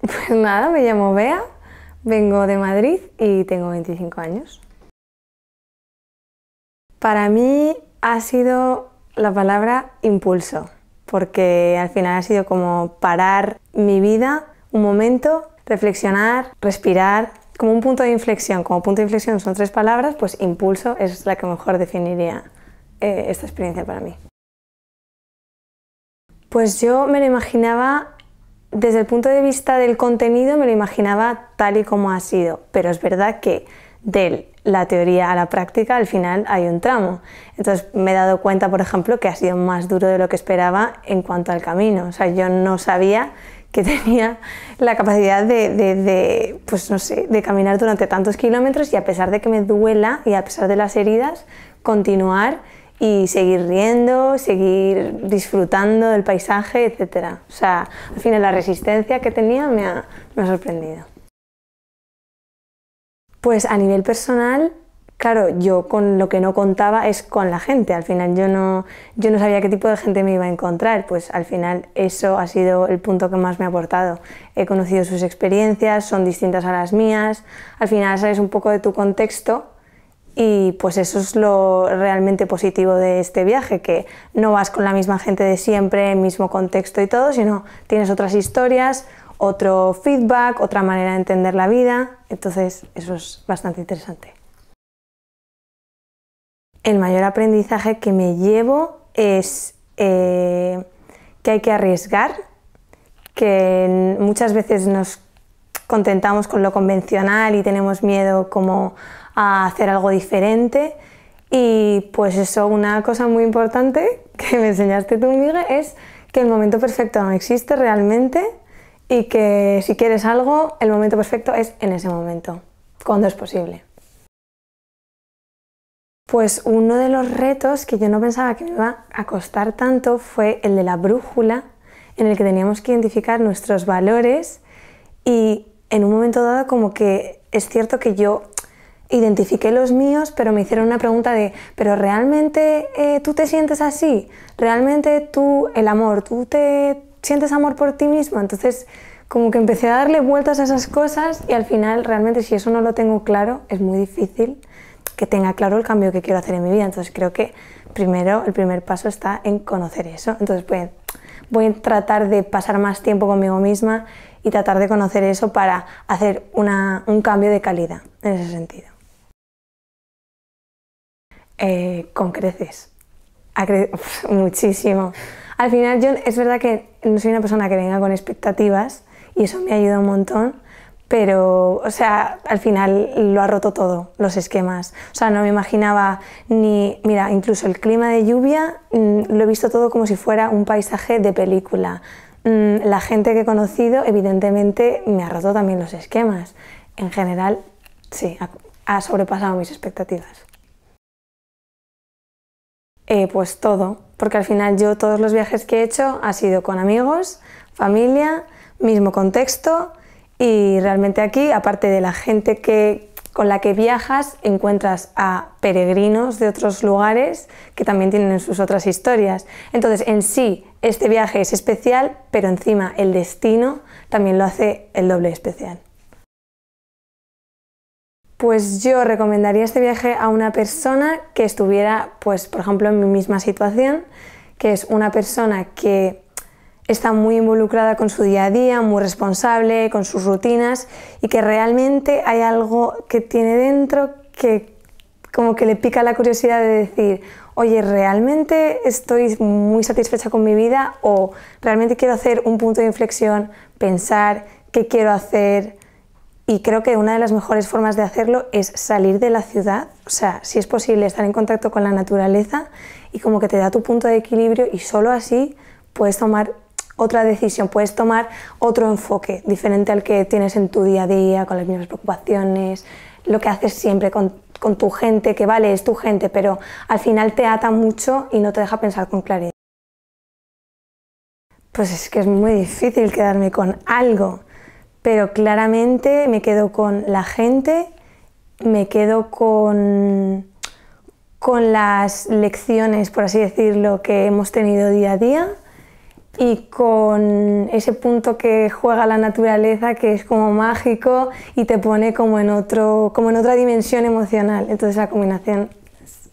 Pues nada, me llamo Bea, vengo de Madrid y tengo 25 años. Para mí ha sido la palabra impulso, porque al final ha sido como parar mi vida un momento, reflexionar, respirar, como un punto de inflexión. Como punto de inflexión son tres palabras, pues impulso es la que mejor definiría eh, esta experiencia para mí. Pues yo me lo imaginaba desde el punto de vista del contenido me lo imaginaba tal y como ha sido, pero es verdad que de la teoría a la práctica al final hay un tramo. Entonces me he dado cuenta, por ejemplo, que ha sido más duro de lo que esperaba en cuanto al camino. O sea, yo no sabía que tenía la capacidad de, pues, de caminar durante tantos kilómetros y a pesar de que me duela y a pesar de las heridas, continuar y seguir riendo, seguir disfrutando del paisaje, etcétera. O sea, al final la resistencia que tenía me ha, sorprendido. Pues a nivel personal, claro, yo con lo que no contaba es con la gente. Al final yo no, yo no sabía qué tipo de gente me iba a encontrar. Pues al final eso ha sido el punto que más me ha aportado. He conocido sus experiencias, son distintas a las mías. Al final sabes un poco de tu contexto y pues eso es lo realmente positivo de este viaje, que no vas con la misma gente de siempre, mismo contexto y todo, sino tienes otras historias, otro feedback, otra manera de entender la vida, entonces eso es bastante interesante. El mayor aprendizaje que me llevo es eh, que hay que arriesgar, que muchas veces nos contentamos con lo convencional y tenemos miedo como a hacer algo diferente. Y pues eso, una cosa muy importante que me enseñaste tú, Miguel, es que el momento perfecto no existe realmente y que si quieres algo, el momento perfecto es en ese momento, cuando es posible. Pues uno de los retos que yo no pensaba que me iba a costar tanto fue el de la brújula, en el que teníamos que identificar nuestros valores y en un momento dado como que es cierto que yo identifiqué los míos, pero me hicieron una pregunta de, pero ¿realmente eh, tú te sientes así? ¿Realmente tú, el amor, tú te sientes amor por ti mismo? Entonces, como que empecé a darle vueltas a esas cosas y al final realmente si eso no lo tengo claro, es muy difícil que tenga claro el cambio que quiero hacer en mi vida. Entonces creo que primero, el primer paso está en conocer eso. Entonces, pues voy a tratar de pasar más tiempo conmigo misma y tratar de conocer eso para hacer un cambio de calidad en ese sentido. Eh, con creces. muchísimo. Al final yo es verdad que no soy una persona que venga con expectativas y eso me ayuda un montón pero, o sea, al final lo ha roto todo, los esquemas. O sea, no me imaginaba ni, mira, incluso el clima de lluvia, mm, lo he visto todo como si fuera un paisaje de película. Mm, la gente que he conocido, evidentemente, me ha roto también los esquemas. En general, sí, ha, sobrepasado mis expectativas. Eh, pues todo, porque al final yo todos los viajes que he hecho ha sido con amigos, familia, mismo contexto, y realmente aquí, aparte de la gente con la que viajas, encuentras a peregrinos de otros lugares que también tienen sus otras historias. Entonces, en sí, este viaje es especial, pero encima el destino también lo hace el doble especial. Pues yo recomendaría este viaje a una persona que estuviera, pues por ejemplo, en mi misma situación, que es una persona que está muy involucrada con su día a día, muy responsable, con sus rutinas y que realmente hay algo que tiene dentro que como que le pica la curiosidad de decir, oye, ¿realmente estoy muy satisfecha con mi vida o realmente quiero hacer un punto de inflexión, pensar qué quiero hacer? Y creo que una de las mejores formas de hacerlo es salir de la ciudad, o sea, si es posible, estar en contacto con la naturaleza y como que te da tu punto de equilibrio y solo así puedes tomar otra decisión, puedes tomar otro enfoque diferente al que tienes en tu día a día, con las mismas preocupaciones, lo que haces siempre con, tu gente, que vale, es tu gente, pero al final te ata mucho y no te deja pensar con claridad. Pues es que es muy difícil quedarme con algo, pero claramente me quedo con la gente, me quedo con, con las lecciones, por así decirlo, que hemos tenido día a día y con ese punto que juega la naturaleza que es como mágico y te pone como en otra dimensión emocional entonces la combinación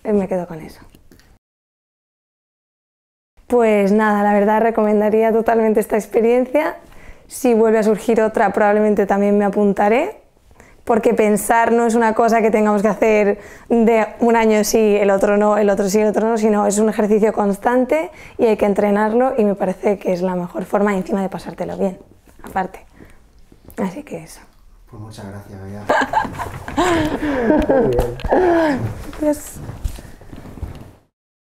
eh, me quedo con eso pues nada la verdad recomendaría totalmente esta experiencia si vuelve a surgir otra probablemente también me apuntaré porque pensar no es una cosa que tengamos que hacer de un año sí, el otro no, el otro sí, el otro no, sino es un ejercicio constante y hay que entrenarlo y me parece que es la mejor forma encima de pasártelo bien, aparte. Así que eso. Pues muchas gracias, Bea. Muy pues